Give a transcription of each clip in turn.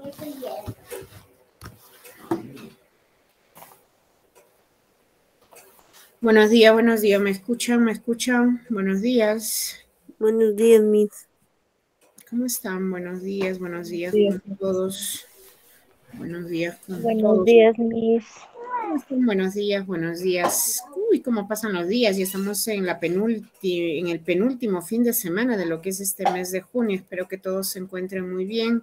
Buenos días, buenos días. ¿Me escuchan? ¿Me escuchan? Buenos días. Buenos días, Miss. ¿Cómo están? Buenos días, buenos días, a todos. Buenos días buenos días, Miss. Buenos días, buenos días. Uy, cómo pasan los días. Ya estamos en, la en el penúltimo fin de semana de lo que es este mes de junio. Espero que todos se encuentren muy bien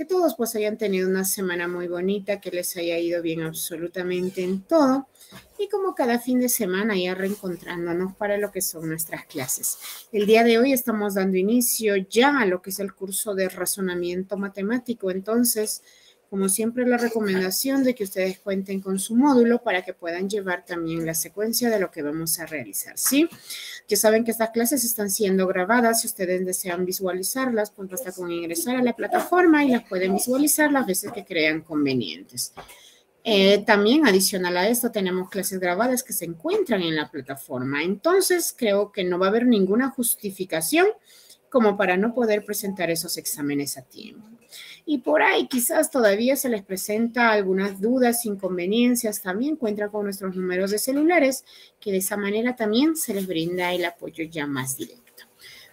que todos pues hayan tenido una semana muy bonita, que les haya ido bien absolutamente en todo y como cada fin de semana ya reencontrándonos para lo que son nuestras clases. El día de hoy estamos dando inicio ya a lo que es el curso de razonamiento matemático, entonces como siempre la recomendación de que ustedes cuenten con su módulo para que puedan llevar también la secuencia de lo que vamos a realizar, ¿sí? Ya saben que estas clases están siendo grabadas. Si ustedes desean visualizarlas, pueden basta con ingresar a la plataforma y las pueden visualizar las veces que crean convenientes. Eh, también adicional a esto tenemos clases grabadas que se encuentran en la plataforma. Entonces creo que no va a haber ninguna justificación como para no poder presentar esos exámenes a tiempo y por ahí quizás todavía se les presenta algunas dudas, inconveniencias, también cuentan con nuestros números de celulares, que de esa manera también se les brinda el apoyo ya más directo.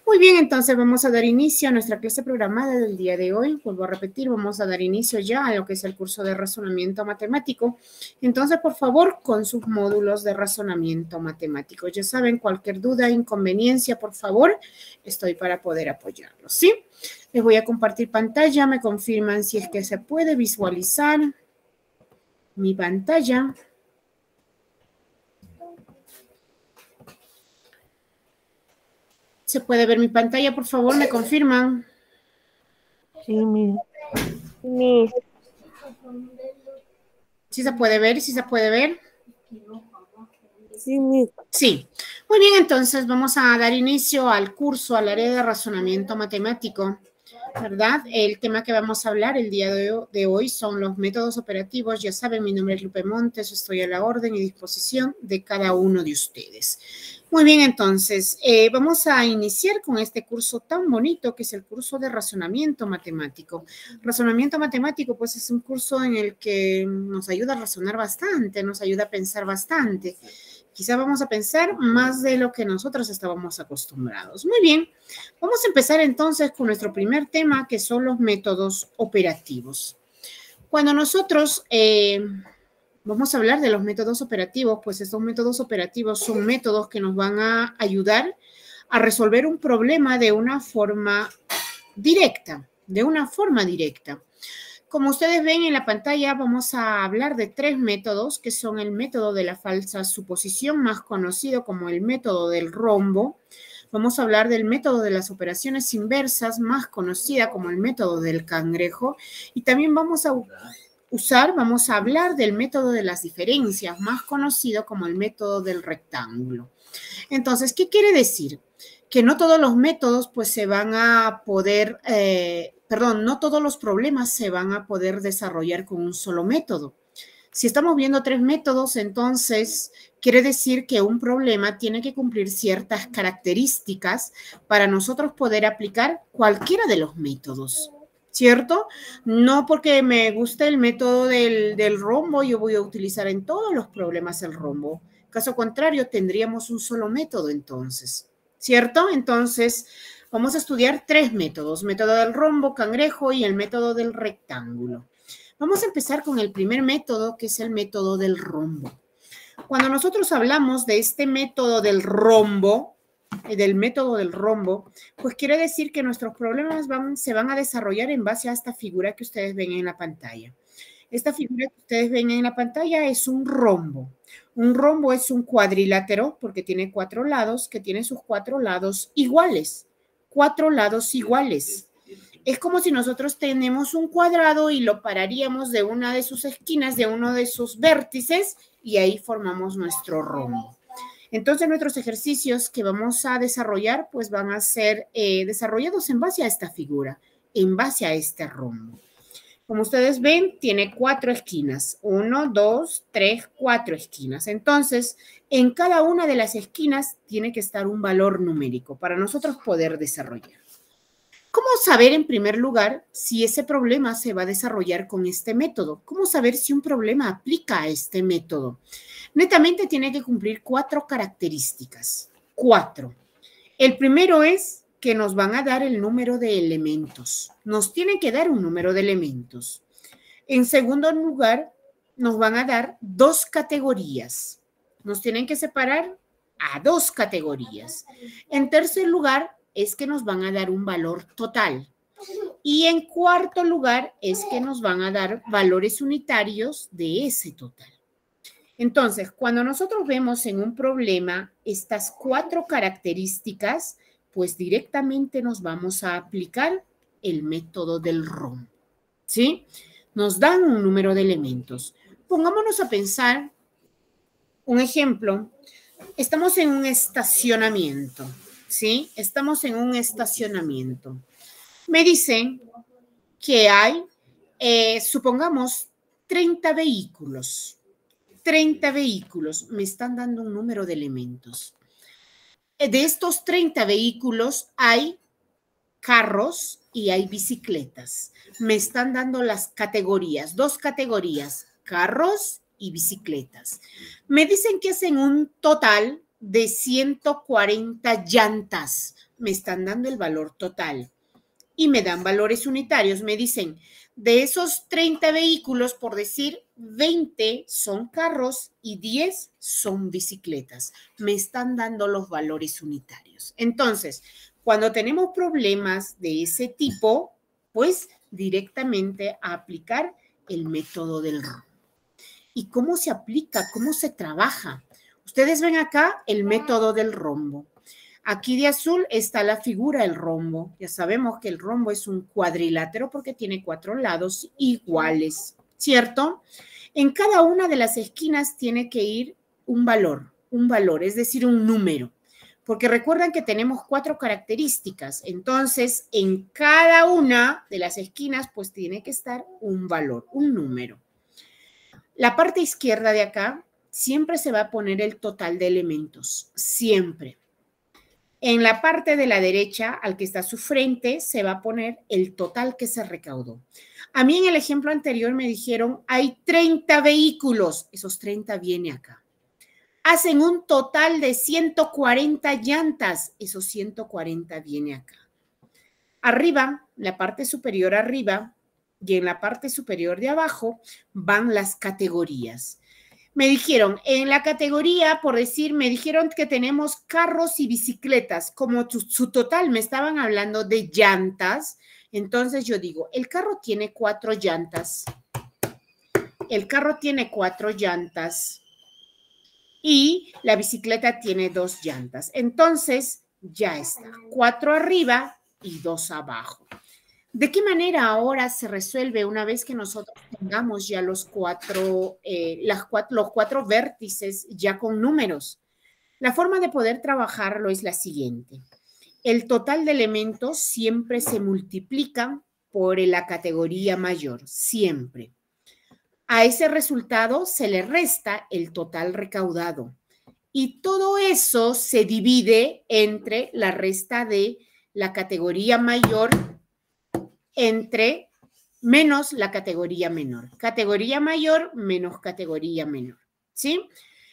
Muy bien, entonces vamos a dar inicio a nuestra clase programada del día de hoy. Vuelvo a repetir, vamos a dar inicio ya a lo que es el curso de razonamiento matemático. Entonces, por favor, con sus módulos de razonamiento matemático. Ya saben, cualquier duda, inconveniencia, por favor, estoy para poder apoyarlos, ¿sí? Les voy a compartir pantalla, me confirman si es que se puede visualizar mi pantalla. ¿Se puede ver mi pantalla, por favor? ¿Me confirman? Sí, mi, ¿Sí se puede ver? ¿Sí se puede ver? Sí, Sí. Muy bien, entonces vamos a dar inicio al curso, al área de razonamiento matemático. ¿verdad? El tema que vamos a hablar el día de hoy son los métodos operativos. Ya saben, mi nombre es Lupe Montes, estoy a la orden y disposición de cada uno de ustedes. Muy bien, entonces, eh, vamos a iniciar con este curso tan bonito que es el curso de razonamiento matemático. Razonamiento matemático, pues es un curso en el que nos ayuda a razonar bastante, nos ayuda a pensar bastante. Quizá vamos a pensar más de lo que nosotros estábamos acostumbrados. Muy bien, vamos a empezar entonces con nuestro primer tema, que son los métodos operativos. Cuando nosotros eh, vamos a hablar de los métodos operativos, pues estos métodos operativos son métodos que nos van a ayudar a resolver un problema de una forma directa, de una forma directa. Como ustedes ven en la pantalla, vamos a hablar de tres métodos, que son el método de la falsa suposición, más conocido como el método del rombo. Vamos a hablar del método de las operaciones inversas, más conocida como el método del cangrejo. Y también vamos a usar, vamos a hablar del método de las diferencias, más conocido como el método del rectángulo. Entonces, ¿qué quiere decir? Que no todos los métodos pues se van a poder... Eh, perdón, no todos los problemas se van a poder desarrollar con un solo método. Si estamos viendo tres métodos, entonces quiere decir que un problema tiene que cumplir ciertas características para nosotros poder aplicar cualquiera de los métodos. ¿Cierto? No porque me guste el método del, rombo, yo voy a utilizar en todos los problemas el rombo. Caso contrario, tendríamos un solo método entonces. ¿Cierto? Entonces, Vamos a estudiar tres métodos, método del rombo, cangrejo y el método del rectángulo. Vamos a empezar con el primer método, que es el método del rombo. Cuando nosotros hablamos de este método del rombo, eh, del método del rombo, pues quiere decir que nuestros problemas se van a desarrollar en base a esta figura que ustedes ven en la pantalla. Esta figura que ustedes ven en la pantalla es un rombo. Un rombo es un cuadrilátero porque tiene cuatro lados, que tiene sus cuatro lados iguales cuatro lados iguales. Es como si nosotros tenemos un cuadrado y lo pararíamos de una de sus esquinas, de uno de sus vértices, y ahí formamos nuestro rombo. Entonces nuestros ejercicios que vamos a desarrollar, pues van a ser eh, desarrollados en base a esta figura, en base a este rombo. Como ustedes ven, tiene cuatro esquinas. Uno, dos, tres, cuatro esquinas. Entonces, en cada una de las esquinas tiene que estar un valor numérico para nosotros poder desarrollar. ¿Cómo saber, en primer lugar, si ese problema se va a desarrollar con este método? ¿Cómo saber si un problema aplica a este método? Netamente tiene que cumplir cuatro características. Cuatro. El primero es que nos van a dar el número de elementos. Nos tienen que dar un número de elementos. En segundo lugar, nos van a dar dos categorías. Nos tienen que separar a dos categorías. En tercer lugar, es que nos van a dar un valor total. Y en cuarto lugar, es que nos van a dar valores unitarios de ese total. Entonces, cuando nosotros vemos en un problema estas cuatro características, pues directamente nos vamos a aplicar el método del ROM. ¿Sí? Nos dan un número de elementos. Pongámonos a pensar un ejemplo. Estamos en un estacionamiento. ¿Sí? Estamos en un estacionamiento. Me dicen que hay, eh, supongamos, 30 vehículos. 30 vehículos. Me están dando un número de elementos. Eh, de estos 30 vehículos hay carros y hay bicicletas. Me están dando las categorías, dos categorías, carros y bicicletas. Me dicen que hacen un total de 140 llantas. Me están dando el valor total y me dan valores unitarios. Me dicen, de esos 30 vehículos, por decir, 20 son carros y 10 son bicicletas. Me están dando los valores unitarios. Entonces, cuando tenemos problemas de ese tipo, pues directamente a aplicar el método del rombo. ¿Y cómo se aplica? ¿Cómo se trabaja? Ustedes ven acá el método del rombo. Aquí de azul está la figura el rombo. Ya sabemos que el rombo es un cuadrilátero porque tiene cuatro lados iguales, ¿cierto? En cada una de las esquinas tiene que ir un valor, un valor, es decir, un número. Porque recuerdan que tenemos cuatro características. Entonces, en cada una de las esquinas, pues tiene que estar un valor, un número. La parte izquierda de acá siempre se va a poner el total de elementos, siempre. En la parte de la derecha, al que está su frente, se va a poner el total que se recaudó. A mí en el ejemplo anterior me dijeron, hay 30 vehículos, esos 30 viene acá. Hacen un total de 140 llantas, esos 140 viene acá. Arriba, la parte superior arriba y en la parte superior de abajo van las categorías me dijeron, en la categoría, por decir, me dijeron que tenemos carros y bicicletas, como su, total, me estaban hablando de llantas. Entonces yo digo, el carro tiene cuatro llantas. El carro tiene cuatro llantas y la bicicleta tiene dos llantas. Entonces, ya está. Cuatro arriba y dos abajo. ¿De qué manera ahora se resuelve una vez que nosotros tengamos ya los cuatro, eh, cuatro vértices ya con números? La forma de poder trabajarlo es la siguiente. El total de elementos siempre se multiplica por la categoría mayor, siempre. A ese resultado se le resta el total recaudado. Y todo eso se divide entre la resta de la categoría mayor entre menos la categoría menor. Categoría mayor menos categoría menor. ¿Sí?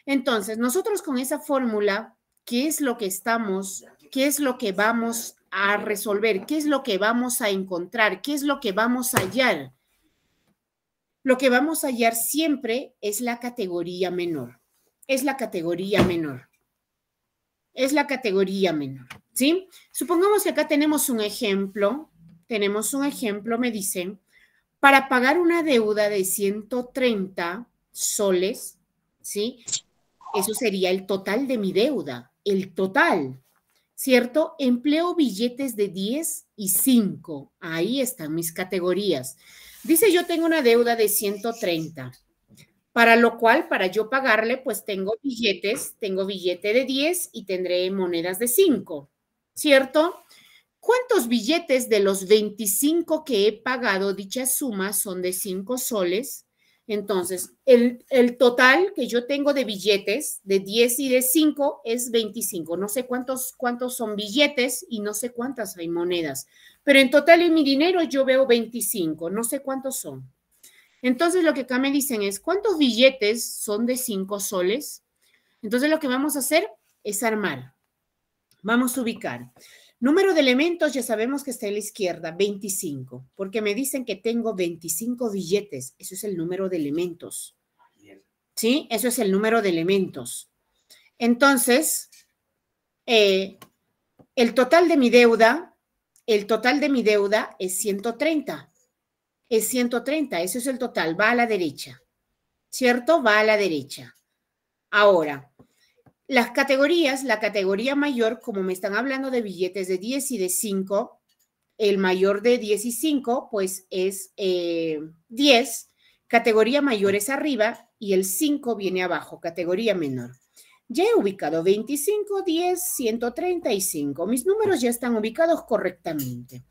Entonces, nosotros con esa fórmula, ¿qué es lo que estamos, qué es lo que vamos a resolver? ¿Qué es lo que vamos a encontrar? ¿Qué es lo que vamos a hallar? Lo que vamos a hallar siempre es la categoría menor. Es la categoría menor. Es la categoría menor, ¿sí? Supongamos que acá tenemos un ejemplo tenemos un ejemplo, me dicen, para pagar una deuda de 130 soles, ¿sí? Eso sería el total de mi deuda, el total, ¿cierto? Empleo billetes de 10 y 5. Ahí están mis categorías. Dice, yo tengo una deuda de 130, para lo cual, para yo pagarle, pues tengo billetes, tengo billete de 10 y tendré monedas de 5, ¿cierto? ¿Cuántos billetes de los 25 que he pagado dicha suma son de 5 soles? Entonces, el, total que yo tengo de billetes de 10 y de 5 es 25. No sé cuántos, cuántos son billetes y no sé cuántas hay monedas, pero en total en mi dinero yo veo 25, no sé cuántos son. Entonces, lo que acá me dicen es, ¿cuántos billetes son de 5 soles? Entonces, lo que vamos a hacer es armar. Vamos a ubicar. Número de elementos, ya sabemos que está en la izquierda, 25, porque me dicen que tengo 25 billetes. Eso es el número de elementos. ¿Sí? Eso es el número de elementos. Entonces, eh, el total de mi deuda, el total de mi deuda es 130. Es 130, eso es el total, va a la derecha. ¿Cierto? Va a la derecha. Ahora, las categorías, la categoría mayor, como me están hablando de billetes de 10 y de 5, el mayor de 10 y 5, pues es 10, eh, categoría mayor es arriba y el 5 viene abajo, categoría menor. Ya he ubicado 25, 10, 135. Mis números ya están ubicados correctamente.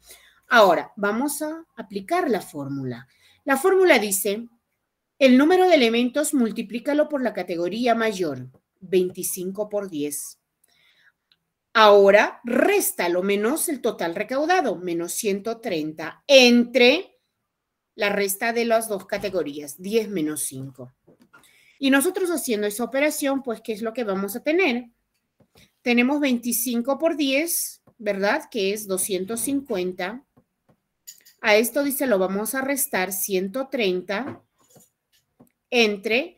Ahora, vamos a aplicar la fórmula. La fórmula dice, el número de elementos multiplícalo por la categoría mayor. 25 por 10. Ahora resta lo menos el total recaudado, menos 130, entre la resta de las dos categorías, 10 menos 5. Y nosotros haciendo esa operación, pues, ¿qué es lo que vamos a tener? Tenemos 25 por 10, ¿verdad? Que es 250. A esto dice, lo vamos a restar 130 entre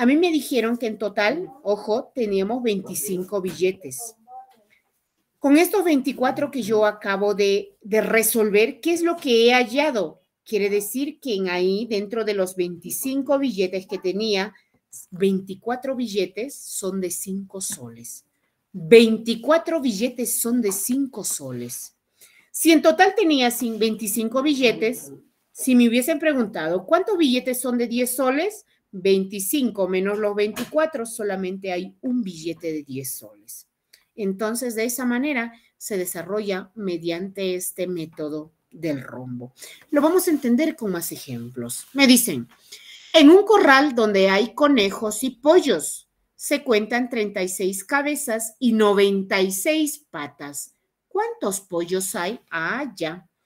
A mí me dijeron que en total, ojo, teníamos 25 billetes. Con estos 24 que yo acabo de, resolver, ¿qué es lo que he hallado? Quiere decir que en ahí, dentro de los 25 billetes que tenía, 24 billetes son de 5 soles. 24 billetes son de 5 soles. Si en total tenía 25 billetes, si me hubiesen preguntado cuántos billetes son de 10 soles, 25 menos los 24, solamente hay un billete de 10 soles. Entonces, de esa manera se desarrolla mediante este método del rombo. Lo vamos a entender con más ejemplos. Me dicen, en un corral donde hay conejos y pollos, se cuentan 36 cabezas y 96 patas. ¿Cuántos pollos hay? allá? Ah,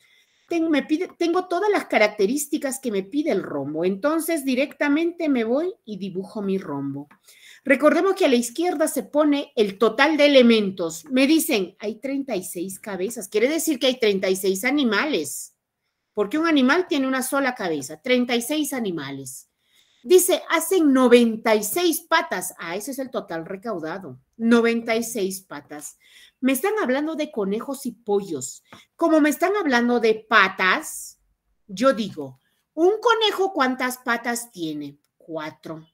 tengo, todas las características que me pide el rombo. Entonces directamente me voy y dibujo mi rombo. Recordemos que a la izquierda se pone el total de elementos. Me dicen, hay 36 cabezas. Quiere decir que hay 36 animales. Porque un animal tiene una sola cabeza. 36 animales. Dice, hacen 96 patas. Ah, ese es el total recaudado. 96 patas me están hablando de conejos y pollos. Como me están hablando de patas, yo digo, un conejo cuántas patas tiene? Cuatro.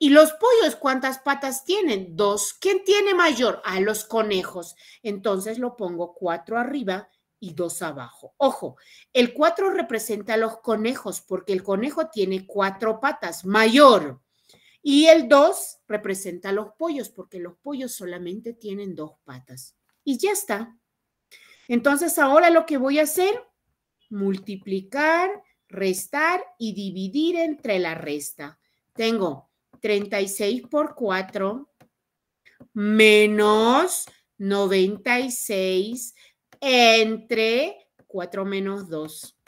¿Y los pollos cuántas patas tienen? Dos. ¿Quién tiene mayor? A los conejos. Entonces lo pongo cuatro arriba y dos abajo. Ojo, el cuatro representa a los conejos porque el conejo tiene cuatro patas, mayor. Y el dos representa a los pollos porque los pollos solamente tienen dos patas y ya está. Entonces ahora lo que voy a hacer, multiplicar, restar y dividir entre la resta. Tengo 36 por 4 menos 96 entre 4 menos 2.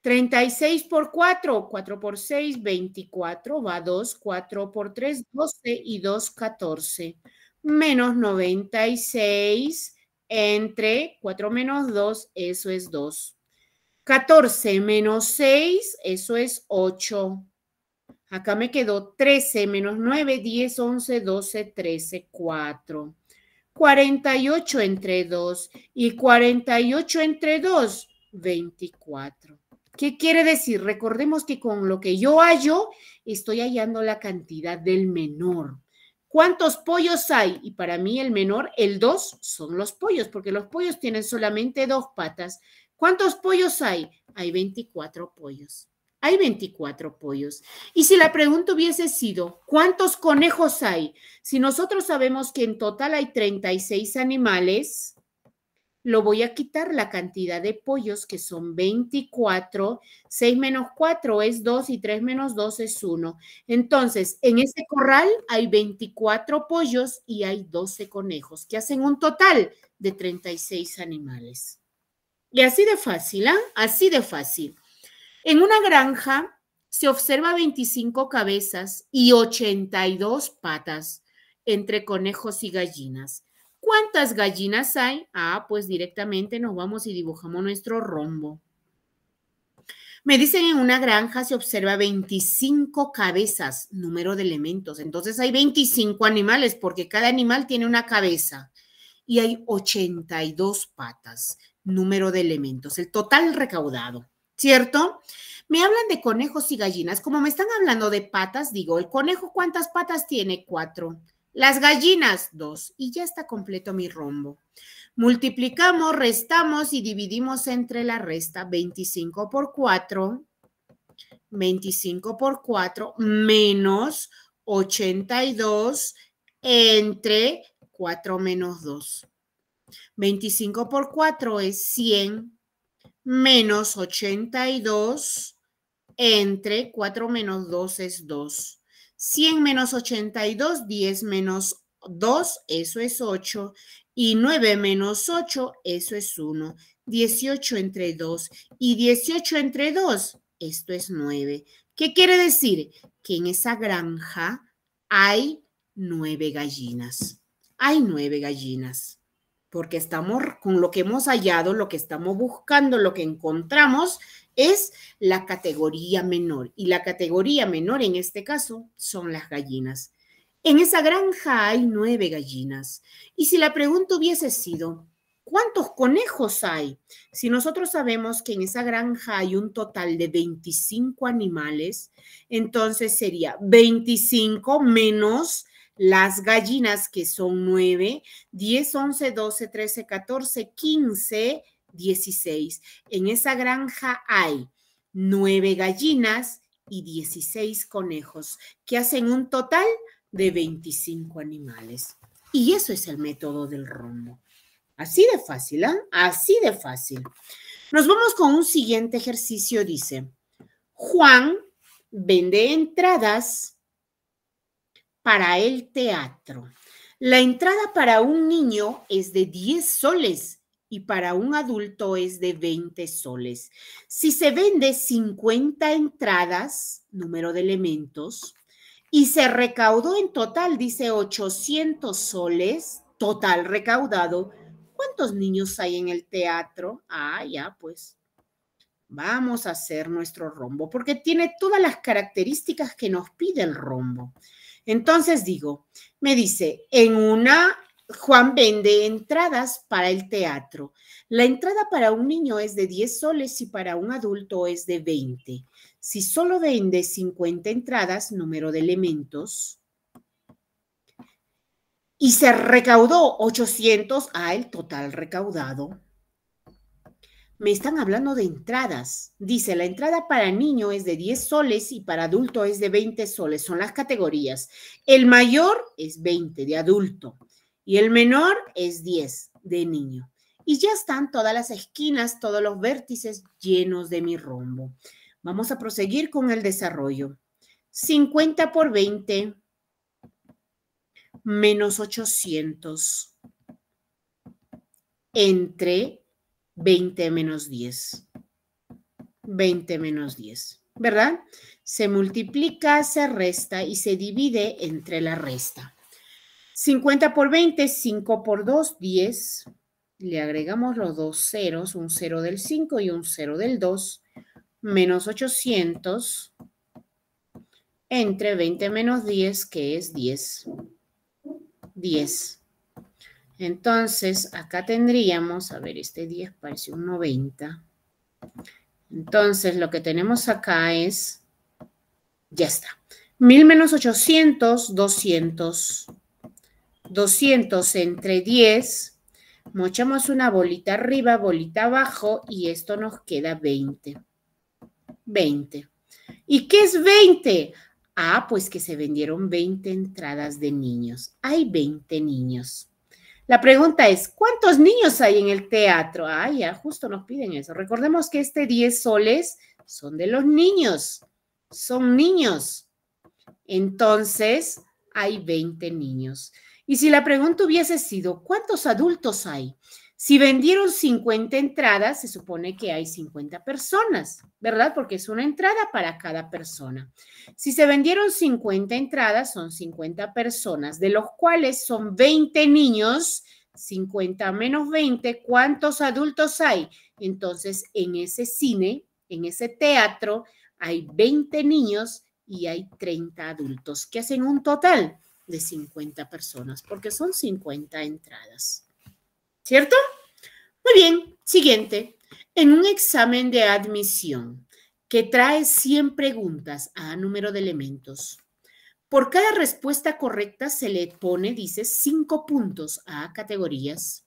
36 por 4, 4 por 6, 24, va 2, 4 por 3, 12 y 2, 14 menos 96 entre 4 menos 2, eso es 2. 14 menos 6, eso es 8. Acá me quedó 13 menos 9, 10, 11, 12, 13, 4. 48 entre 2 y 48 entre 2, 24. ¿Qué quiere decir? Recordemos que con lo que yo hallo, estoy hallando la cantidad del menor. ¿Cuántos pollos hay? Y para mí el menor, el 2, son los pollos, porque los pollos tienen solamente dos patas. ¿Cuántos pollos hay? Hay 24 pollos. Hay 24 pollos. Y si la pregunta hubiese sido, ¿cuántos conejos hay? Si nosotros sabemos que en total hay 36 animales, lo voy a quitar la cantidad de pollos que son 24, 6 menos 4 es 2 y 3 menos 2 es 1. Entonces, en ese corral hay 24 pollos y hay 12 conejos, que hacen un total de 36 animales. Y así de fácil, ¿ah? Así de fácil. En una granja se observa 25 cabezas y 82 patas entre conejos y gallinas. ¿Cuántas gallinas hay? Ah, pues directamente nos vamos y dibujamos nuestro rombo. Me dicen en una granja se observa 25 cabezas, número de elementos. Entonces hay 25 animales porque cada animal tiene una cabeza y hay 82 patas, número de elementos, el total recaudado, ¿cierto? Me hablan de conejos y gallinas. Como me están hablando de patas, digo, ¿el conejo cuántas patas tiene? Cuatro. Las gallinas, 2. Y ya está completo mi rombo. Multiplicamos, restamos y dividimos entre la resta 25 por 4, 25 por 4 menos 82 entre 4 menos 2. 25 por 4 es 100 menos 82 entre 4 menos 2 es 2. 100 menos 82, 10 menos 2, eso es 8. Y 9 menos 8, eso es 1. 18 entre 2. Y 18 entre 2, esto es 9. ¿Qué quiere decir? Que en esa granja hay 9 gallinas. Hay 9 gallinas. Porque estamos con lo que hemos hallado, lo que estamos buscando, lo que encontramos, es la categoría menor. Y la categoría menor en este caso son las gallinas. En esa granja hay nueve gallinas. Y si la pregunta hubiese sido, ¿cuántos conejos hay? Si nosotros sabemos que en esa granja hay un total de 25 animales, entonces sería 25 menos las gallinas que son nueve, 10, 11, 12, 13, 14, 15 16. En esa granja hay nueve gallinas y 16 conejos, que hacen un total de 25 animales. Y eso es el método del rombo. Así de fácil, ¿eh? Así de fácil. Nos vamos con un siguiente ejercicio. Dice, Juan vende entradas para el teatro. La entrada para un niño es de 10 soles y para un adulto es de 20 soles. Si se vende 50 entradas, número de elementos, y se recaudó en total, dice 800 soles, total recaudado, ¿cuántos niños hay en el teatro? Ah, ya, pues vamos a hacer nuestro rombo, porque tiene todas las características que nos pide el rombo. Entonces digo, me dice, en una Juan vende entradas para el teatro. La entrada para un niño es de 10 soles y para un adulto es de 20. Si solo vende 50 entradas, número de elementos, y se recaudó 800 a ah, el total recaudado. Me están hablando de entradas. Dice, la entrada para niño es de 10 soles y para adulto es de 20 soles. Son las categorías. El mayor es 20 de adulto y el menor es 10 de niño. Y ya están todas las esquinas, todos los vértices llenos de mi rombo. Vamos a proseguir con el desarrollo. 50 por 20 menos 800 entre 20 menos 10. 20 menos 10, ¿verdad? Se multiplica, se resta y se divide entre la resta. 50 por 20, 5 por 2, 10. Le agregamos los dos ceros, un 0 del 5 y un 0 del 2, menos 800 entre 20 menos 10, que es 10. 10. Entonces, acá tendríamos, a ver, este 10 parece un 90. Entonces, lo que tenemos acá es, ya está, 1000 menos 800, 200. 200 entre 10, mochamos una bolita arriba, bolita abajo y esto nos queda 20. 20. ¿Y qué es 20? Ah, pues que se vendieron 20 entradas de niños. Hay 20 niños. La pregunta es, ¿cuántos niños hay en el teatro? Ah, ya, justo nos piden eso. Recordemos que este 10 soles son de los niños. Son niños. Entonces, hay 20 niños. Y si la pregunta hubiese sido, ¿cuántos adultos hay? Si vendieron 50 entradas, se supone que hay 50 personas, ¿verdad? Porque es una entrada para cada persona. Si se vendieron 50 entradas, son 50 personas, de los cuales son 20 niños, 50 menos 20, ¿cuántos adultos hay? Entonces, en ese cine, en ese teatro, hay 20 niños y hay 30 adultos, que hacen un total de 50 personas, porque son 50 entradas. ¿Cierto? Muy bien, siguiente. En un examen de admisión que trae 100 preguntas a número de elementos, por cada respuesta correcta se le pone, dice, 5 puntos a categorías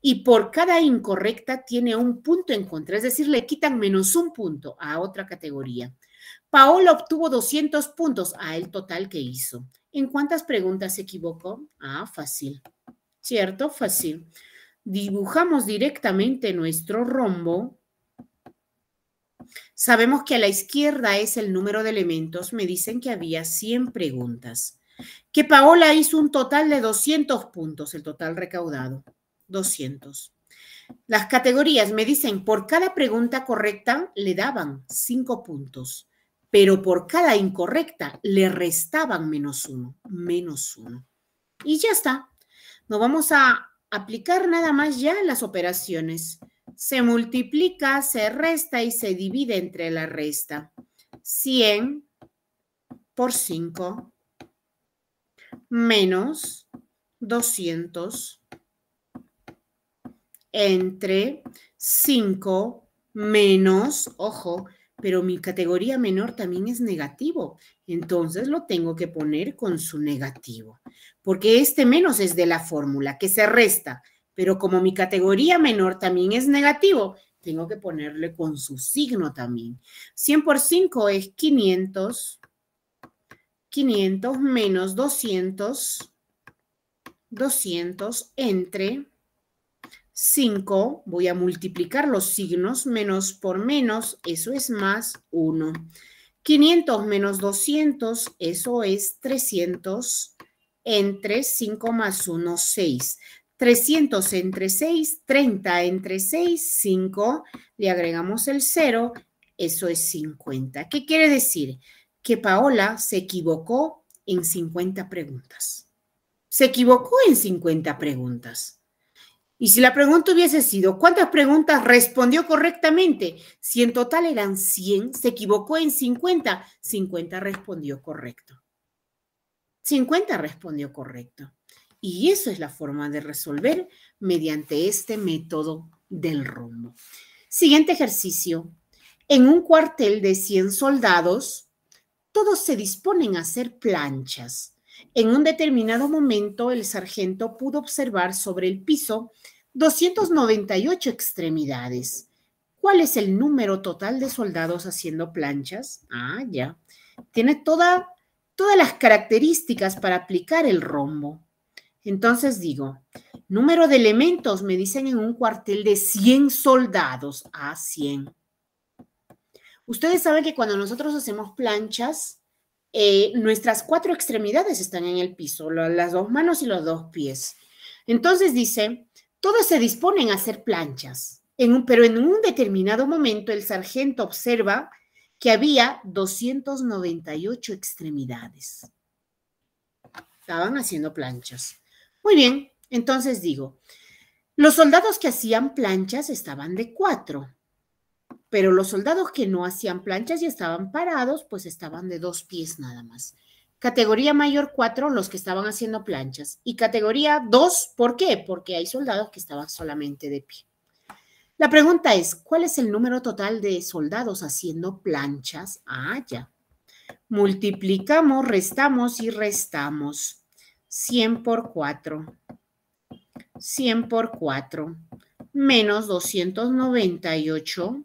y por cada incorrecta tiene un punto en contra, es decir, le quitan menos un punto a otra categoría. Paola obtuvo 200 puntos a el total que hizo. ¿En cuántas preguntas se equivocó? Ah, fácil. ¿Cierto? Fácil. Dibujamos directamente nuestro rombo. Sabemos que a la izquierda es el número de elementos. Me dicen que había 100 preguntas. Que Paola hizo un total de 200 puntos, el total recaudado. 200. Las categorías me dicen, por cada pregunta correcta le daban 5 puntos pero por cada incorrecta le restaban menos uno, menos uno. Y ya está. No vamos a aplicar nada más ya las operaciones. Se multiplica, se resta y se divide entre la resta. 100 por 5 menos 200 entre 5 menos, ojo, pero mi categoría menor también es negativo. Entonces lo tengo que poner con su negativo, porque este menos es de la fórmula que se resta, pero como mi categoría menor también es negativo, tengo que ponerle con su signo también. 100 por 5 es 500, 500 menos 200, 200 entre 5, voy a multiplicar los signos, menos por menos, eso es más 1. 500 menos 200, eso es 300 entre 5 más 1, 6. 300 entre 6, 30 entre 6, 5. Le agregamos el 0, eso es 50. ¿Qué quiere decir? Que Paola se equivocó en 50 preguntas. Se equivocó en 50 preguntas. Y si la pregunta hubiese sido, ¿cuántas preguntas respondió correctamente? Si en total eran 100, se equivocó en 50, 50 respondió correcto. 50 respondió correcto. Y eso es la forma de resolver mediante este método del rumbo. Siguiente ejercicio. En un cuartel de 100 soldados, todos se disponen a hacer planchas en un determinado momento, el sargento pudo observar sobre el piso 298 extremidades. ¿Cuál es el número total de soldados haciendo planchas? Ah, ya. Tiene toda, todas las características para aplicar el rombo. Entonces digo, número de elementos, me dicen en un cuartel de 100 soldados a ah, 100. Ustedes saben que cuando nosotros hacemos planchas, eh, nuestras cuatro extremidades están en el piso, las dos manos y los dos pies. Entonces dice, todos se disponen a hacer planchas, pero en un determinado momento el sargento observa que había 298 extremidades. Estaban haciendo planchas. Muy bien, entonces digo, los soldados que hacían planchas estaban de cuatro pero los soldados que no hacían planchas y estaban parados, pues estaban de dos pies nada más. Categoría mayor cuatro, los que estaban haciendo planchas. Y categoría dos, ¿por qué? Porque hay soldados que estaban solamente de pie. La pregunta es, ¿cuál es el número total de soldados haciendo planchas? Ah, ya. Multiplicamos, restamos y restamos. 100 por 4. 100 por 4. Menos 298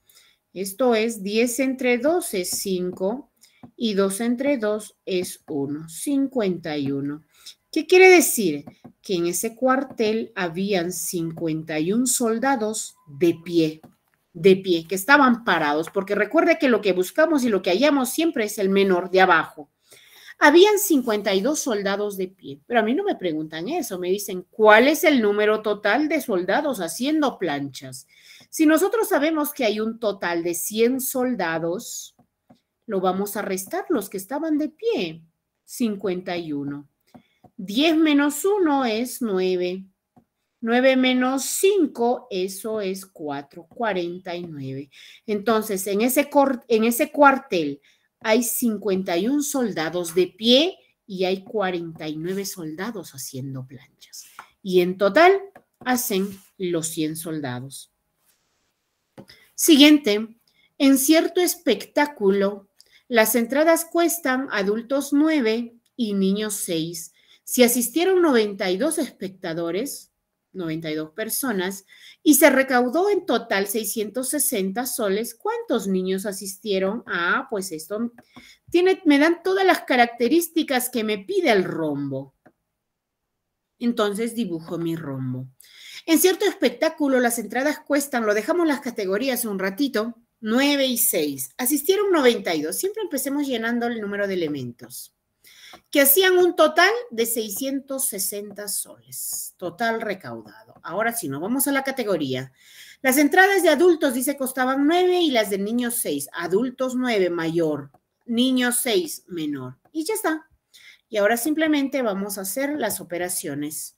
Esto es 10 entre 2 es 5 y 2 entre 2 es 1, 51. ¿Qué quiere decir? Que en ese cuartel habían 51 soldados de pie, de pie, que estaban parados, porque recuerde que lo que buscamos y lo que hallamos siempre es el menor de abajo. Habían 52 soldados de pie, pero a mí no me preguntan eso, me dicen, ¿cuál es el número total de soldados haciendo planchas? Si nosotros sabemos que hay un total de 100 soldados, lo vamos a restar los que estaban de pie, 51. 10 menos 1 es 9. 9 menos 5, eso es 4, 49. Entonces, en ese, en ese cuartel hay 51 soldados de pie y hay 49 soldados haciendo planchas. Y en total hacen los 100 soldados. Siguiente, en cierto espectáculo, las entradas cuestan adultos 9 y niños 6. Si asistieron 92 espectadores, 92 personas, y se recaudó en total 660 soles, ¿cuántos niños asistieron? Ah, pues esto tiene, me dan todas las características que me pide el rombo. Entonces dibujo mi rombo. En cierto espectáculo las entradas cuestan, lo dejamos las categorías un ratito, 9 y 6. Asistieron 92. Siempre empecemos llenando el número de elementos. Que hacían un total de 660 soles. Total recaudado. Ahora sí, nos vamos a la categoría. Las entradas de adultos, dice, costaban 9 y las de niños 6. Adultos 9, mayor. Niños 6, menor. Y ya está. Y ahora simplemente vamos a hacer las operaciones.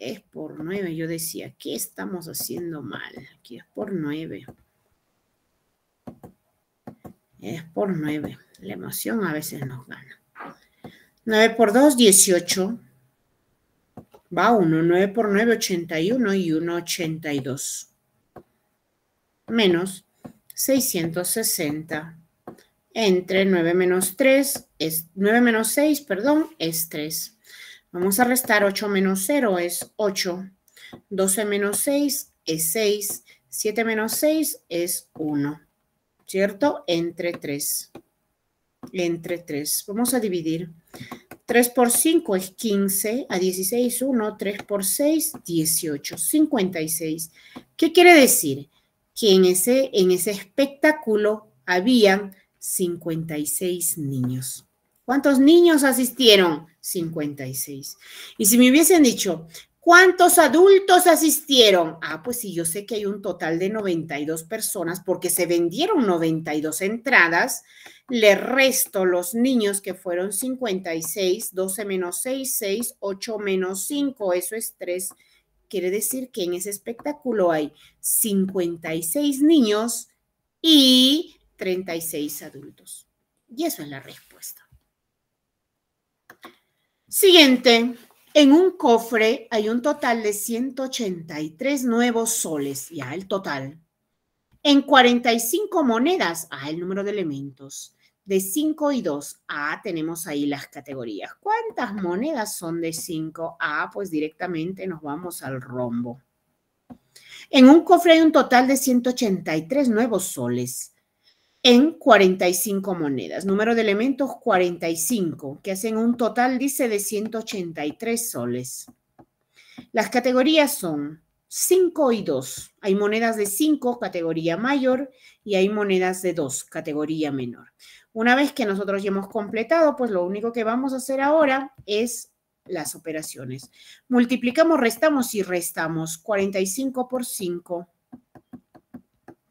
es por 9. Yo decía, ¿qué estamos haciendo mal? Aquí es por 9. Es por 9. La emoción a veces nos gana. 9 por 2, 18. Va 1. 9 por 9, 81 y 1, 82. Menos 660 entre 9 menos 3 es 9 menos 6, perdón, es 3. Vamos a restar 8 menos 0 es 8. 12 menos 6 es 6. 7 menos 6 es 1. ¿Cierto? Entre 3. Entre 3. Vamos a dividir. 3 por 5 es 15. A 16, 1. 3 por 6, 18. 56. ¿Qué quiere decir? Que en ese, en ese espectáculo había 56 niños. ¿Cuántos niños asistieron? 56. Y si me hubiesen dicho, ¿Cuántos adultos asistieron? Ah, pues sí, yo sé que hay un total de 92 personas porque se vendieron 92 entradas. Le resto los niños que fueron 56, 12 menos 6, 6, 8 menos 5, eso es 3. Quiere decir que en ese espectáculo hay 56 niños y 36 adultos. Y eso es la regla. Siguiente. En un cofre hay un total de 183 nuevos soles, ya el total. En 45 monedas, ah, el número de elementos. De 5 y 2, ah, tenemos ahí las categorías. ¿Cuántas monedas son de 5? Ah, pues directamente nos vamos al rombo. En un cofre hay un total de 183 nuevos soles en 45 monedas. Número de elementos 45, que hacen un total, dice, de 183 soles. Las categorías son 5 y 2. Hay monedas de 5, categoría mayor, y hay monedas de 2, categoría menor. Una vez que nosotros ya hemos completado, pues lo único que vamos a hacer ahora es las operaciones. Multiplicamos, restamos y restamos 45 por 5,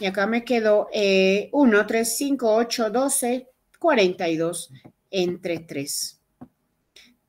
Y acá me quedó 1, 3, 5, 8, 12, 42 entre 3.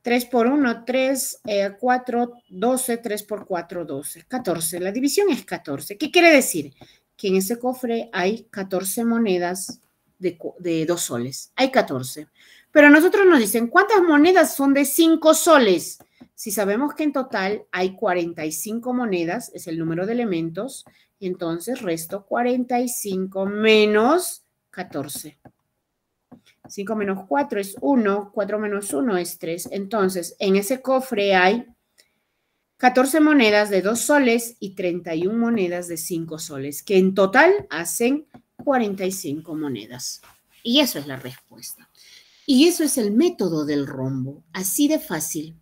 3 por 1, 3, 4, 12, 3 por 4, 12, 14. La división es 14. ¿Qué quiere decir? Que en ese cofre hay 14 monedas de, de 2 soles. Hay 14. Pero a nosotros nos dicen, ¿cuántas monedas son de 5 soles? Si sabemos que en total hay 45 monedas, es el número de elementos, entonces resto 45 menos 14. 5 menos 4 es 1, 4 menos 1 es 3. Entonces, en ese cofre hay 14 monedas de 2 soles y 31 monedas de 5 soles, que en total hacen 45 monedas. Y eso es la respuesta. Y eso es el método del rombo, así de fácil.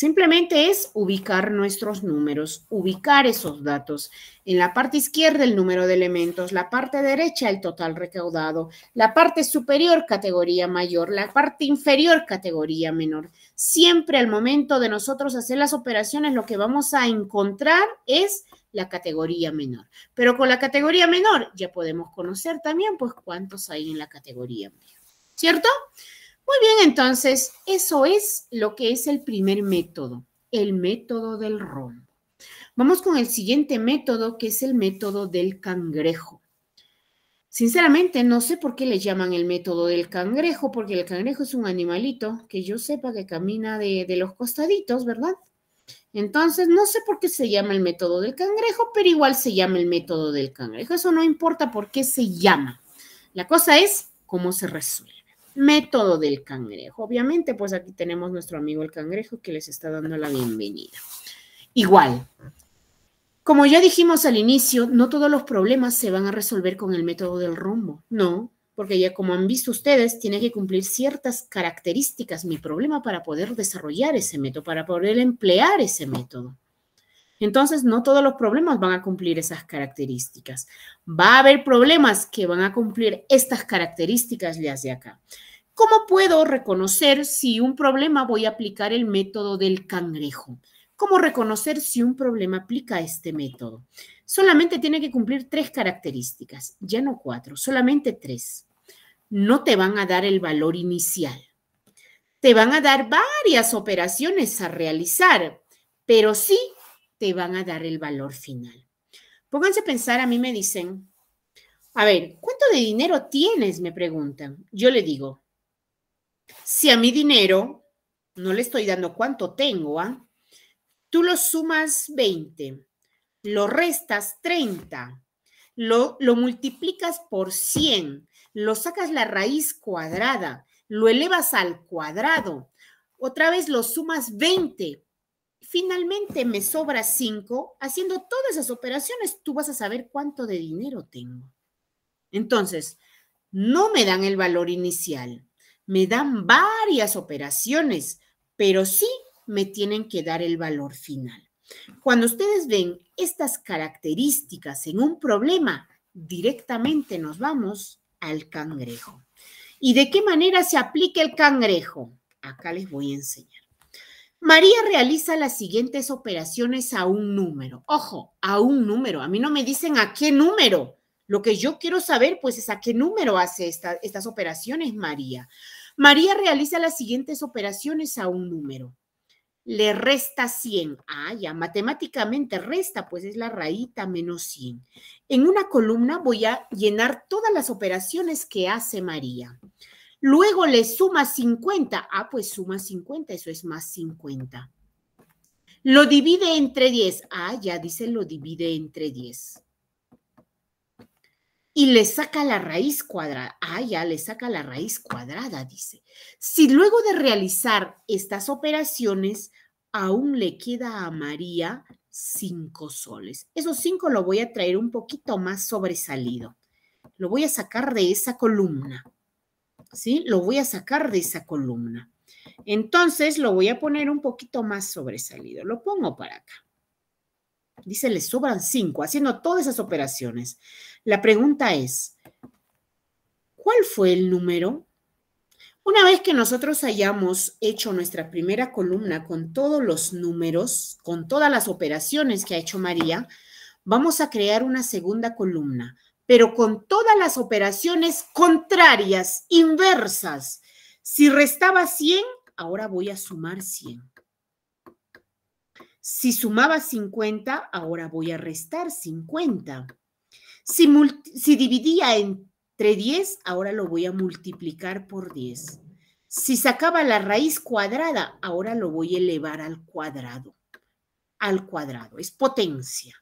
Simplemente es ubicar nuestros números, ubicar esos datos. En la parte izquierda el número de elementos, la parte derecha el total recaudado, la parte superior categoría mayor, la parte inferior categoría menor. Siempre al momento de nosotros hacer las operaciones lo que vamos a encontrar es la categoría menor. Pero con la categoría menor ya podemos conocer también pues cuántos hay en la categoría menor, ¿Cierto? Muy bien, entonces, eso es lo que es el primer método, el método del rombo. Vamos con el siguiente método, que es el método del cangrejo. Sinceramente, no sé por qué le llaman el método del cangrejo, porque el cangrejo es un animalito que yo sepa que camina de, de, los costaditos, ¿verdad? Entonces, no sé por qué se llama el método del cangrejo, pero igual se llama el método del cangrejo. Eso no importa por qué se llama. La cosa es cómo se resuelve método del cangrejo. Obviamente, pues aquí tenemos nuestro amigo el cangrejo que les está dando la bienvenida. Igual, como ya dijimos al inicio, no todos los problemas se van a resolver con el método del rumbo, no, porque ya como han visto ustedes, tiene que cumplir ciertas características mi problema para poder desarrollar ese método, para poder emplear ese método. Entonces, no todos los problemas van a cumplir esas características. Va a haber problemas que van a cumplir estas características ya de acá. ¿Cómo puedo reconocer si un problema voy a aplicar el método del cangrejo? ¿Cómo reconocer si un problema aplica este método? Solamente tiene que cumplir tres características, ya no cuatro, solamente tres. No te van a dar el valor inicial. Te van a dar varias operaciones a realizar, pero sí te van a dar el valor final. Pónganse a pensar, a mí me dicen, a ver, ¿cuánto de dinero tienes? Me preguntan. Yo le digo, si a mi dinero, no le estoy dando cuánto tengo, ¿ah? Tú lo sumas 20, lo restas 30, lo, lo multiplicas por 100, lo sacas la raíz cuadrada, lo elevas al cuadrado, otra vez lo sumas 20, finalmente me sobra 5, haciendo todas esas operaciones, tú vas a saber cuánto de dinero tengo. Entonces, no me dan el valor inicial, me dan varias operaciones, pero sí me tienen que dar el valor final. Cuando ustedes ven estas características en un problema, directamente nos vamos al cangrejo. ¿Y de qué manera se aplica el cangrejo? Acá les voy a enseñar. María realiza las siguientes operaciones a un número. Ojo, a un número. A mí no me dicen a qué número. Lo que yo quiero saber, pues, es a qué número hace estas operaciones María. María realiza las siguientes operaciones a un número. Le resta 100. Ah, ya, matemáticamente resta, pues es la raíz menos 100. En una columna voy a llenar todas las operaciones que hace María. Luego le suma 50. Ah, pues suma 50, eso es más 50. Lo divide entre 10. Ah, ya dice lo divide entre 10 y le saca la raíz cuadrada. Ah, ya le saca la raíz cuadrada, dice. Si luego de realizar estas operaciones aún le queda a María cinco soles. Esos cinco lo voy a traer un poquito más sobresalido. Lo voy a sacar de esa columna. ¿Sí? Lo voy a sacar de esa columna. Entonces lo voy a poner un poquito más sobresalido. Lo pongo para acá. Dice, le sobran cinco, haciendo todas esas operaciones. La pregunta es, ¿cuál fue el número? Una vez que nosotros hayamos hecho nuestra primera columna con todos los números, con todas las operaciones que ha hecho María, vamos a crear una segunda columna, pero con todas las operaciones contrarias, inversas. Si restaba 100, ahora voy a sumar 100. Si sumaba 50, ahora voy a restar 50. Si, dividía entre 10, ahora lo voy a multiplicar por 10. Si sacaba la raíz cuadrada, ahora lo voy a elevar al cuadrado. Al cuadrado, es potencia.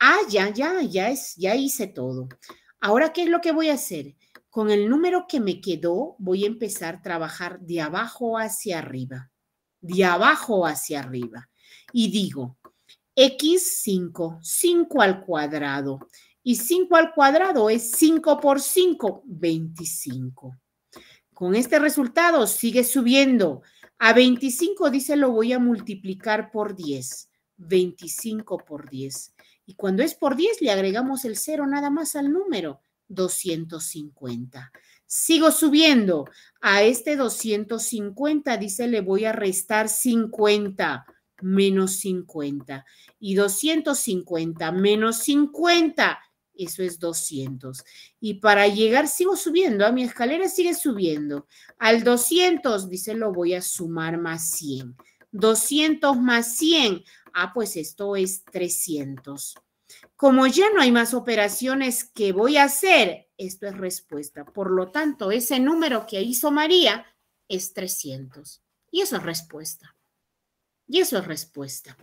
Ah, ya, ya, ya, es, ya hice todo. Ahora, ¿qué es lo que voy a hacer? Con el número que me quedó, voy a empezar a trabajar de abajo hacia arriba. De abajo hacia arriba. Y digo, x5, 5 al cuadrado. Y 5 al cuadrado es 5 por 5, 25. Con este resultado sigue subiendo. A 25 dice lo voy a multiplicar por 10. 25 por 10. Y cuando es por 10 le agregamos el 0 nada más al número. 250. Sigo subiendo. A este 250 dice le voy a restar 50 menos 50. Y 250 menos 50 eso es 200. Y para llegar sigo subiendo, a ¿ah? mi escalera sigue subiendo. Al 200, dice, lo voy a sumar más 100. 200 más 100, ah, pues esto es 300. Como ya no hay más operaciones que voy a hacer, esto es respuesta. Por lo tanto, ese número que hizo María es 300. Y eso es respuesta. Y eso es respuesta.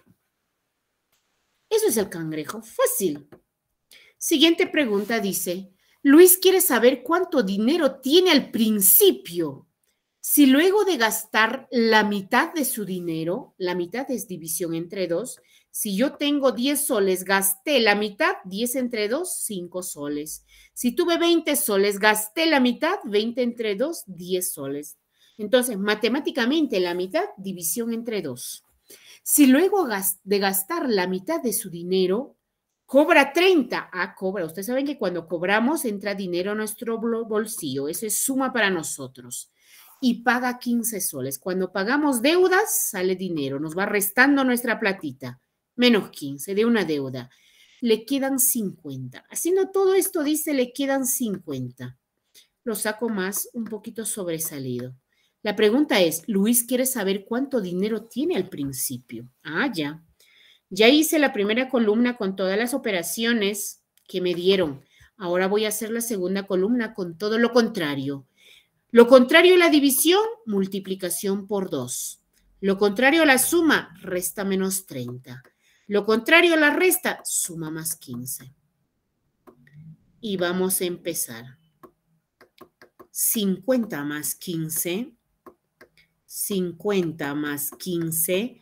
Eso es el cangrejo. Fácil. Siguiente pregunta dice, Luis quiere saber cuánto dinero tiene al principio. Si luego de gastar la mitad de su dinero, la mitad es división entre dos, si yo tengo 10 soles, gasté la mitad, 10 entre 2, 5 soles. Si tuve 20 soles, gasté la mitad, 20 entre 2, 10 soles. Entonces, matemáticamente, la mitad, división entre dos Si luego de gastar la mitad de su dinero, Cobra 30. Ah, cobra. Ustedes saben que cuando cobramos entra dinero a nuestro bolsillo. Eso es suma para nosotros. Y paga 15 soles. Cuando pagamos deudas, sale dinero. Nos va restando nuestra platita. Menos 15 de una deuda. Le quedan 50. Haciendo todo esto, dice, le quedan 50. Lo saco más un poquito sobresalido. La pregunta es, Luis quiere saber cuánto dinero tiene al principio. Ah, ya. Ya hice la primera columna con todas las operaciones que me dieron. Ahora voy a hacer la segunda columna con todo lo contrario. Lo contrario a la división, multiplicación por 2. Lo contrario a la suma, resta menos 30. Lo contrario a la resta, suma más 15. Y vamos a empezar. 50 más 15. 50 más 15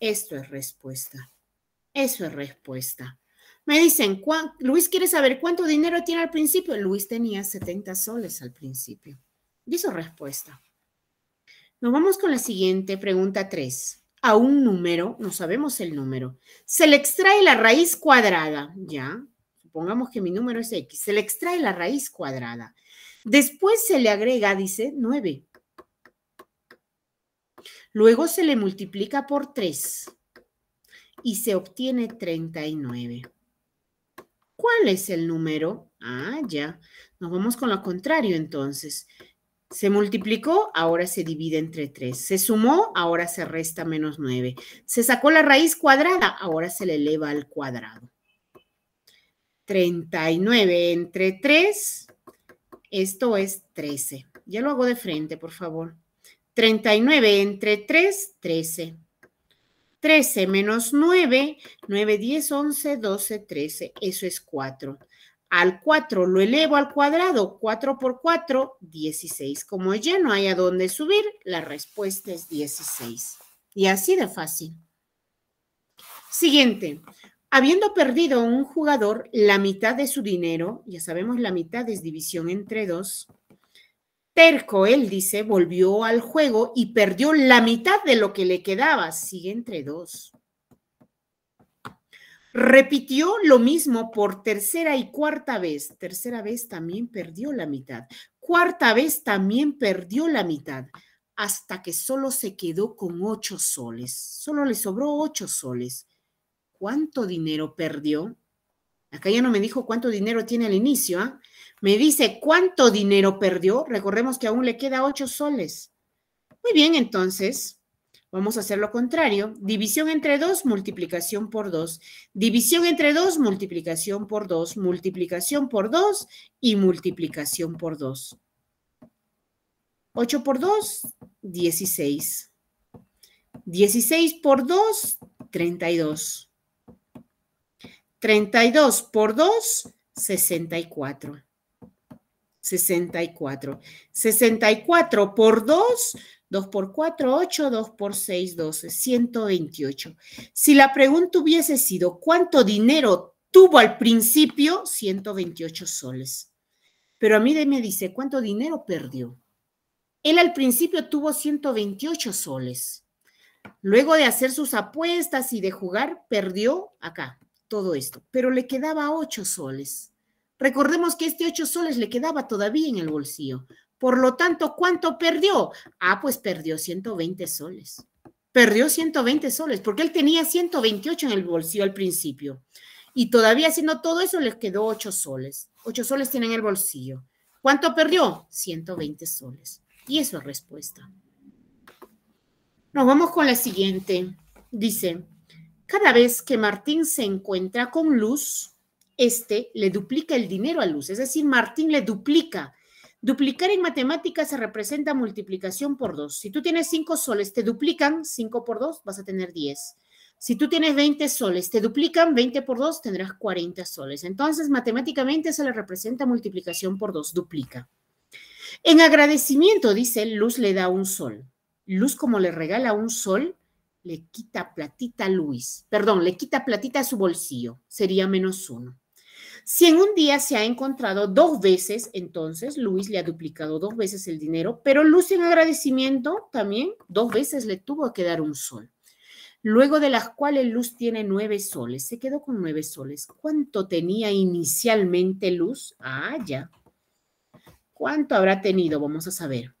Esto es respuesta. Eso es respuesta. Me dicen, Luis quiere saber cuánto dinero tiene al principio. Luis tenía 70 soles al principio. Y eso es respuesta. Nos vamos con la siguiente pregunta 3. A un número, no sabemos el número, se le extrae la raíz cuadrada, ¿ya? Supongamos que mi número es X, se le extrae la raíz cuadrada. Después se le agrega, dice, 9. Luego se le multiplica por 3 y se obtiene 39. ¿Cuál es el número? Ah, ya. Nos vamos con lo contrario entonces. Se multiplicó, ahora se divide entre 3. Se sumó, ahora se resta menos 9. Se sacó la raíz cuadrada, ahora se le eleva al cuadrado. 39 entre 3, esto es 13. Ya lo hago de frente, por favor. 39 entre 3, 13. 13 menos 9, 9, 10, 11, 12, 13. Eso es 4. Al 4 lo elevo al cuadrado. 4 por 4, 16. Como ya no hay a dónde subir, la respuesta es 16. Y así de fácil. Siguiente. Habiendo perdido un jugador la mitad de su dinero, ya sabemos la mitad es división entre 2, Terco, él dice, volvió al juego y perdió la mitad de lo que le quedaba. Sigue entre dos. Repitió lo mismo por tercera y cuarta vez. Tercera vez también perdió la mitad. Cuarta vez también perdió la mitad. Hasta que solo se quedó con ocho soles. Solo le sobró ocho soles. ¿Cuánto dinero perdió? Acá ya no me dijo cuánto dinero tiene al inicio, ¿ah? Me dice cuánto dinero perdió. Recordemos que aún le queda 8 soles. Muy bien, entonces, vamos a hacer lo contrario. División entre 2, multiplicación por 2. División entre 2, multiplicación por 2. Multiplicación por 2 y multiplicación por 2. 8 por 2, 16. 16 por 2, 32. 32 por 2, 64. 64. 64 por 2, 2 por 4, 8, 2 por 6, 12, 128. Si la pregunta hubiese sido, ¿cuánto dinero tuvo al principio? 128 soles. Pero a mí me dice, ¿cuánto dinero perdió? Él al principio tuvo 128 soles. Luego de hacer sus apuestas y de jugar, perdió acá, todo esto, pero le quedaba ocho soles. Recordemos que este ocho soles le quedaba todavía en el bolsillo. Por lo tanto, ¿cuánto perdió? Ah, pues perdió 120 soles. Perdió 120 soles, porque él tenía 128 en el bolsillo al principio. Y todavía haciendo todo eso le quedó 8 soles. 8 soles tienen en el bolsillo. ¿Cuánto perdió? 120 soles. Y eso es respuesta. Nos vamos con la siguiente. Dice, cada vez que Martín se encuentra con Luz, este le duplica el dinero a Luz, es decir, Martín le duplica. Duplicar en matemática se representa multiplicación por 2. Si tú tienes cinco soles, te duplican 5 por 2, vas a tener 10. Si tú tienes 20 soles, te duplican 20 por 2, tendrás 40 soles. Entonces, matemáticamente se le representa multiplicación por 2, duplica. En agradecimiento, dice, Luz le da un sol. Luz como le regala un sol, le quita platita a Luis, perdón, le quita platita a su bolsillo, sería menos uno. Si en un día se ha encontrado dos veces, entonces Luis le ha duplicado dos veces el dinero, pero luz en agradecimiento también dos veces le tuvo que dar un sol. Luego de las cuales Luz tiene nueve soles, se quedó con nueve soles. ¿Cuánto tenía inicialmente Luz? Ah, ya. ¿Cuánto habrá tenido? Vamos a saber.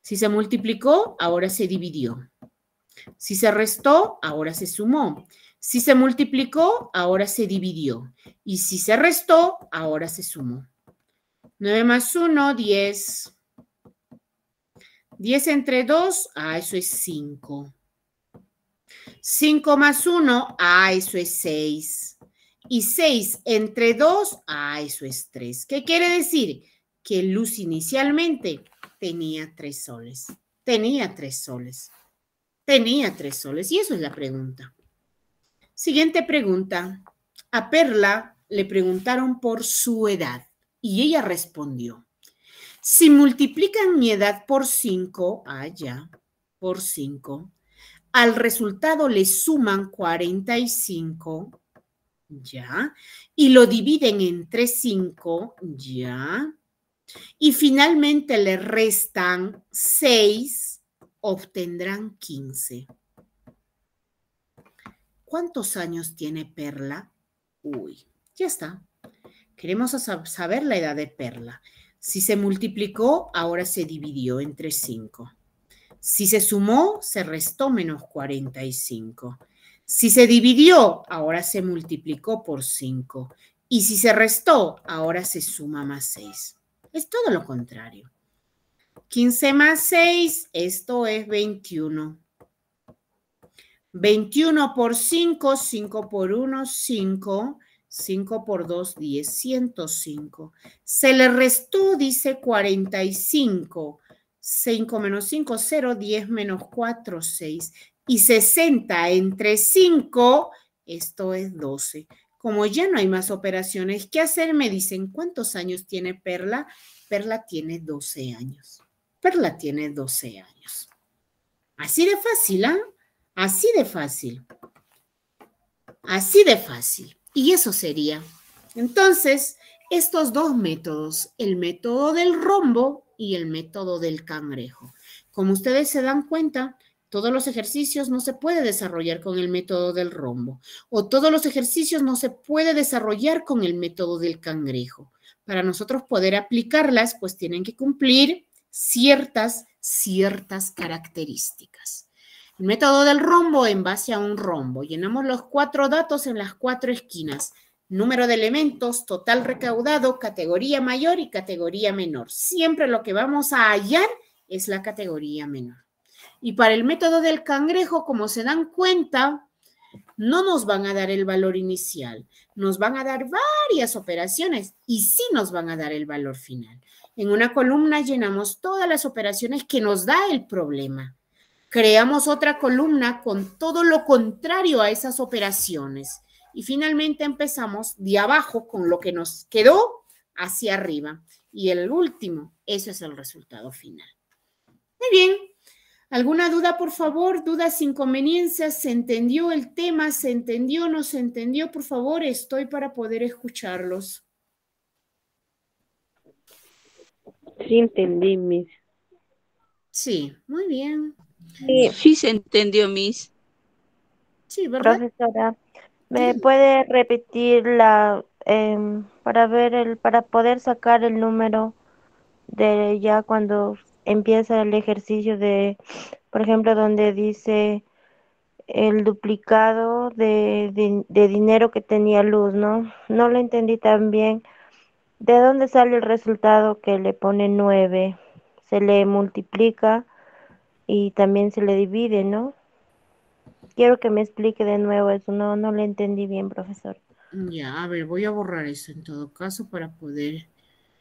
Si se multiplicó, ahora se dividió. Si se restó, ahora se sumó. Si se multiplicó, ahora se dividió. Y si se restó, ahora se sumó. 9 más 1, 10. 10 entre 2, ah, eso es 5. 5 más 1, ah, eso es 6. Y 6 entre 2, ah, eso es 3. ¿Qué quiere decir? Que Luz inicialmente tenía 3 soles. Tenía 3 soles. Tenía tres soles y eso es la pregunta. Siguiente pregunta. A Perla le preguntaron por su edad y ella respondió. Si multiplican mi edad por 5, allá, ah, por cinco, al resultado le suman 45, ya, y lo dividen entre cinco, ya, y finalmente le restan 6, obtendrán 15. ¿Cuántos años tiene Perla? Uy, ya está. Queremos saber la edad de Perla. Si se multiplicó, ahora se dividió entre 5. Si se sumó, se restó menos 45. Si se dividió, ahora se multiplicó por 5. Y si se restó, ahora se suma más 6. Es todo lo contrario. 15 más 6, esto es 21. 21 por 5, 5 por 1, 5. 5 por 2, 10, 105. Se le restó, dice 45. 5 menos 5, 0, 10 menos 4, 6. Y 60 entre 5, esto es 12. Como ya no hay más operaciones que hacer, me dicen, ¿cuántos años tiene Perla? Perla tiene 12 años. Perla tiene 12 años. Así de fácil, ¿ah? Así de fácil. Así de fácil. Y eso sería. Entonces, estos dos métodos, el método del rombo y el método del cangrejo. Como ustedes se dan cuenta, todos los ejercicios no se puede desarrollar con el método del rombo o todos los ejercicios no se puede desarrollar con el método del cangrejo. Para nosotros poder aplicarlas, pues tienen que cumplir ciertas, ciertas características. El método del rombo en base a un rombo. Llenamos los cuatro datos en las cuatro esquinas. Número de elementos, total recaudado, categoría mayor y categoría menor. Siempre lo que vamos a hallar es la categoría menor. Y para el método del cangrejo, como se dan cuenta, no nos van a dar el valor inicial, nos van a dar varias operaciones y sí nos van a dar el valor final. En una columna llenamos todas las operaciones que nos da el problema. Creamos otra columna con todo lo contrario a esas operaciones. Y finalmente empezamos de abajo con lo que nos quedó hacia arriba. Y el último, ese es el resultado final. Muy bien. ¿Alguna duda, por favor? ¿Dudas, inconveniencias? ¿Se entendió el tema? ¿Se entendió? ¿No se entendió? Por favor, estoy para poder escucharlos. Sí, entendí, Miss. Sí, muy bien. Sí, sí se entendió, Miss. Sí, ¿verdad? Profesora, ¿me puede repetir la em, para ver el para poder sacar el número de ya cuando empieza el ejercicio de, por ejemplo, donde dice el duplicado de, de, de dinero que tenía luz, ¿no? No lo entendí tan bien ¿De dónde sale el resultado que le pone 9? Se le multiplica y también se le divide, ¿no? Quiero que me explique de nuevo eso. No, no le entendí bien, profesor. Ya, a ver, voy a borrar eso en todo caso para poder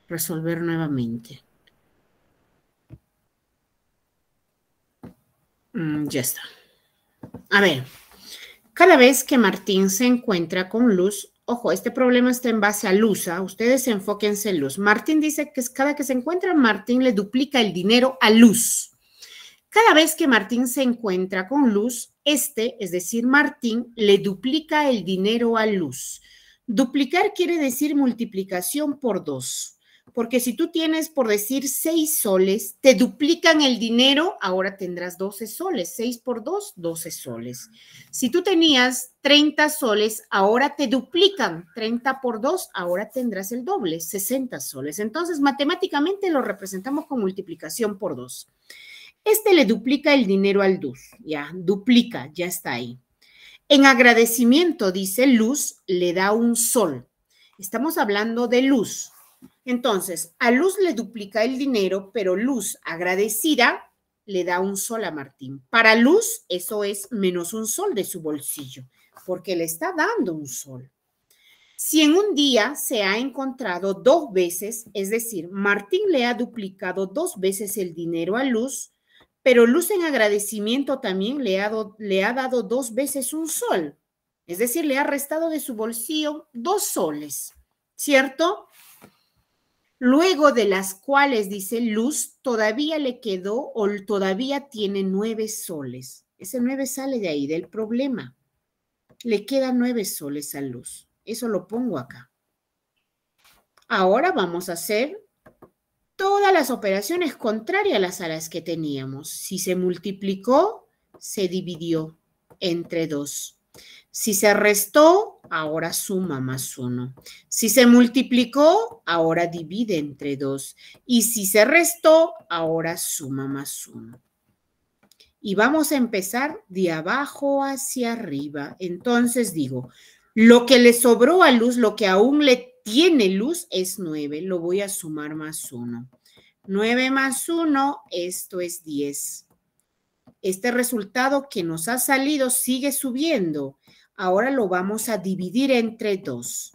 resolver nuevamente. Mm, ya está. A ver, cada vez que Martín se encuentra con Luz, Ojo, este problema está en base a Luz. Ustedes enfóquense en Luz. Martín dice que cada que se encuentra Martín le duplica el dinero a Luz. Cada vez que Martín se encuentra con Luz, este, es decir, Martín, le duplica el dinero a Luz. Duplicar quiere decir multiplicación por dos. Porque si tú tienes, por decir, 6 soles, te duplican el dinero, ahora tendrás 12 soles. 6 por 2, 12 soles. Si tú tenías 30 soles, ahora te duplican. 30 por 2, ahora tendrás el doble, 60 soles. Entonces, matemáticamente lo representamos con multiplicación por 2. Este le duplica el dinero al luz, ya, duplica, ya está ahí. En agradecimiento, dice Luz, le da un sol. Estamos hablando de luz. Entonces, a Luz le duplica el dinero, pero Luz, agradecida, le da un sol a Martín. Para Luz, eso es menos un sol de su bolsillo, porque le está dando un sol. Si en un día se ha encontrado dos veces, es decir, Martín le ha duplicado dos veces el dinero a Luz, pero Luz en agradecimiento también le ha, le ha dado dos veces un sol, es decir, le ha restado de su bolsillo dos soles, ¿cierto? luego de las cuales, dice, Luz todavía le quedó o todavía tiene nueve soles. Ese nueve sale de ahí, del problema. Le quedan nueve soles a Luz. Eso lo pongo acá. Ahora vamos a hacer todas las operaciones contrarias a las que teníamos. Si se multiplicó, se dividió entre dos. Si se restó, ahora suma más uno. Si se multiplicó, ahora divide entre dos. Y si se restó, ahora suma más uno. Y vamos a empezar de abajo hacia arriba. Entonces digo, lo que le sobró a luz, lo que aún le tiene luz es 9. Lo voy a sumar más 1. 9 más 1, esto es 10. Este resultado que nos ha salido sigue subiendo. Ahora lo vamos a dividir entre 2.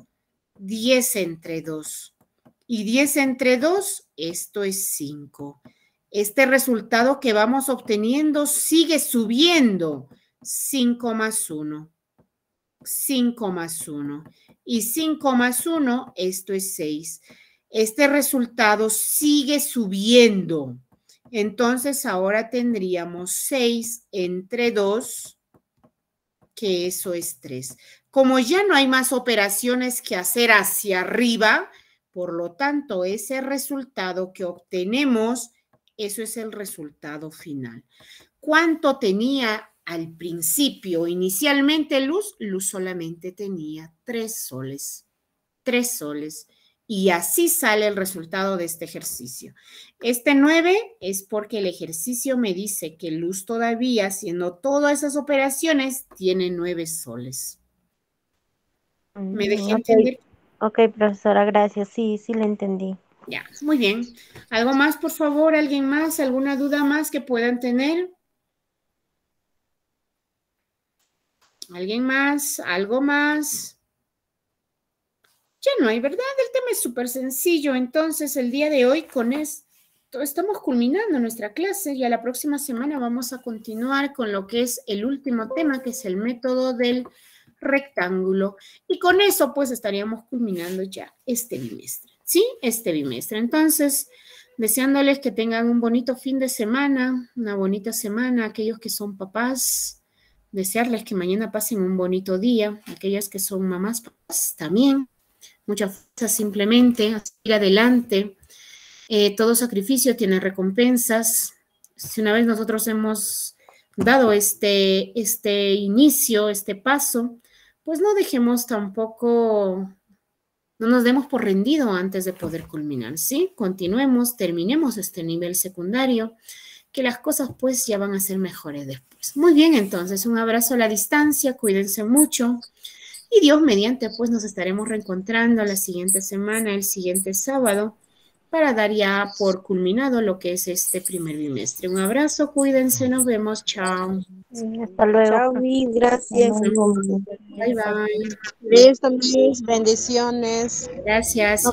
10 entre 2. Y 10 entre 2, esto es 5. Este resultado que vamos obteniendo sigue subiendo. 5 más 1. 5 más 1. Y 5 más 1, esto es 6. Este resultado sigue subiendo. Entonces ahora tendríamos 6 entre 2 que eso es tres Como ya no hay más operaciones que hacer hacia arriba, por lo tanto, ese resultado que obtenemos, eso es el resultado final. ¿Cuánto tenía al principio, inicialmente luz? Luz solamente tenía tres soles. tres soles. Y así sale el resultado de este ejercicio. Este 9 es porque el ejercicio me dice que luz todavía, haciendo todas esas operaciones, tiene 9 soles. ¿Me mm, dejé entender? Ok, profesora, gracias. Sí, sí le entendí. Ya, muy bien. ¿Algo más, por favor? ¿Alguien más? ¿Alguna duda más que puedan tener? ¿Alguien más? ¿Algo más? Ya no hay verdad, el tema es súper sencillo. Entonces, el día de hoy con esto estamos culminando nuestra clase y a la próxima semana vamos a continuar con lo que es el último tema, que es el método del rectángulo. Y con eso, pues, estaríamos culminando ya este bimestre, ¿sí? Este bimestre. Entonces, deseándoles que tengan un bonito fin de semana, una bonita semana, aquellos que son papás, desearles que mañana pasen un bonito día, aquellas que son mamás, papás también. Muchas fuerza simplemente, ir adelante. Eh, todo sacrificio tiene recompensas. Si una vez nosotros hemos dado este, este inicio, este paso, pues no dejemos tampoco, no nos demos por rendido antes de poder culminar, ¿sí? Continuemos, terminemos este nivel secundario, que las cosas pues ya van a ser mejores después. Muy bien, entonces, un abrazo a la distancia, cuídense mucho. Y Dios mediante, pues nos estaremos reencontrando la siguiente semana, el siguiente sábado, para dar ya por culminado lo que es este primer bimestre. Un abrazo, cuídense, nos vemos, chao. Hasta luego. Chao, gracias. Bye, bye. Besos, bendiciones. Gracias.